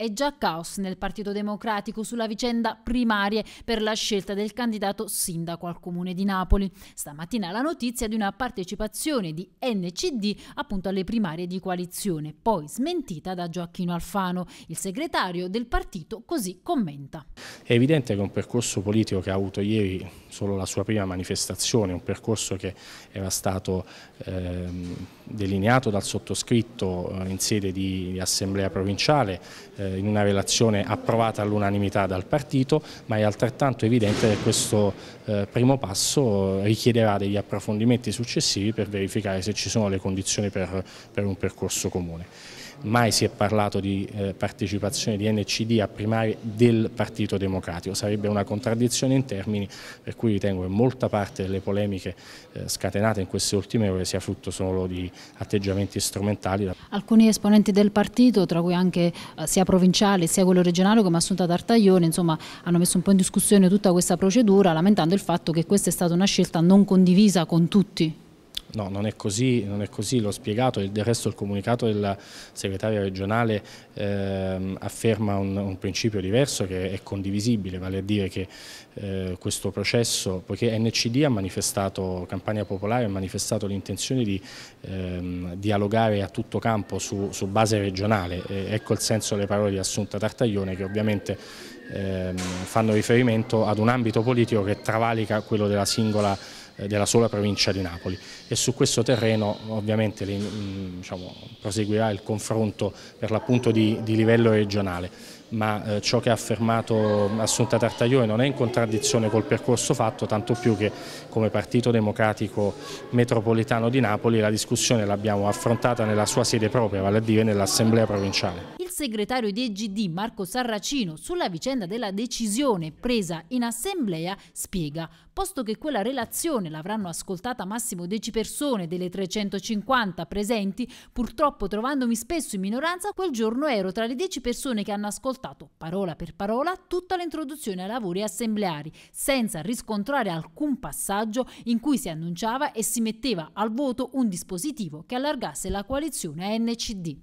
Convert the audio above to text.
È già caos nel Partito Democratico sulla vicenda primarie per la scelta del candidato sindaco al comune di Napoli. Stamattina la notizia di una partecipazione di NCD appunto alle primarie di coalizione, poi smentita da Gioacchino Alfano. Il segretario del partito così commenta. È evidente che un percorso politico che ha avuto ieri solo la sua prima manifestazione, un percorso che era stato eh, delineato dal sottoscritto eh, in sede di, assemblea provinciale, eh, in una relazione approvata all'unanimità dal partito, ma è altrettanto evidente che questo eh, primo passo richiederà degli approfondimenti successivi per verificare se ci sono le condizioni per, per un percorso comune. Mai si è parlato di eh, partecipazione di NCD a primarie del Partito Democratico, sarebbe una contraddizione in termini per cui ritengo che molta parte delle polemiche eh, scatenate in queste ultime ore sia frutto solo di atteggiamenti strumentali. Alcuni esponenti del partito, tra cui anche eh, si apre provinciale sia quello regionale come assunta Tartaglione insomma, hanno messo un po' in discussione tutta questa procedura lamentando il fatto che questa è stata una scelta non condivisa con tutti. No, non è così, così l'ho spiegato, del resto il comunicato della segretaria regionale ehm, afferma un, un, principio diverso che è condivisibile, vale a dire che eh, questo processo, poiché NCD ha manifestato, Campania Popolare ha manifestato l'intenzione di ehm, dialogare a tutto campo su, su base regionale, e ecco il senso delle parole di Assunta Tartaglione che ovviamente ehm, fanno riferimento ad un ambito politico che travalica quello della singola eh, della sola provincia di Napoli e su questo terreno ovviamente mm, diciamo, proseguirà il confronto per l'appunto di, di livello regionale ma eh, ciò che ha affermato Assunta Tartaglione non è in contraddizione col percorso fatto, tanto più che come Partito Democratico Metropolitano di Napoli la discussione l'abbiamo affrontata nella sua sede propria, vale a dire nell'Assemblea Provinciale. Il segretario di EGD Marco Sarracino sulla vicenda della decisione presa in Assemblea spiega, posto che quella relazione l'avranno ascoltata massimo 10 persone delle 350 presenti, purtroppo trovandomi spesso in minoranza, quel giorno ero tra le 10 persone che hanno ascoltato ascoltato parola per parola tutta l'introduzione ai lavori assembleari, senza riscontrare alcun passaggio in cui si annunciava e si metteva al voto un dispositivo che allargasse la coalizione ANCD.